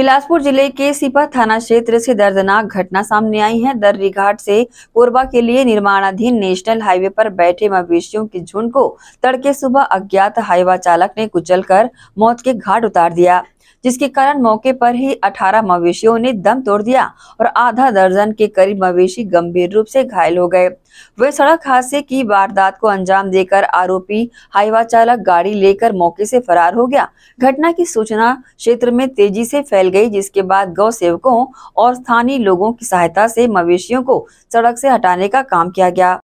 बिलासपुर जिले के सिपा थाना क्षेत्र से दर्दनाक घटना सामने आई है दर्री घाट से कोरबा के लिए निर्माणाधीन नेशनल हाईवे पर बैठे मवेशियों के झुंड को तड़के सुबह अज्ञात हाईवा चालक ने कुचलकर मौत के घाट उतार दिया जिसके कारण मौके पर ही 18 मवेशियों ने दम तोड़ दिया और आधा दर्जन के करीब मवेशी गंभीर रूप से घायल हो गए वे सड़क हादसे की वारदात को अंजाम देकर आरोपी हाईवा चालक गाड़ी लेकर मौके से फरार हो गया घटना की सूचना क्षेत्र में तेजी से फैल गई जिसके बाद गौ सेवकों और स्थानीय लोगों की सहायता से मवेशियों को सड़क से हटाने का काम किया गया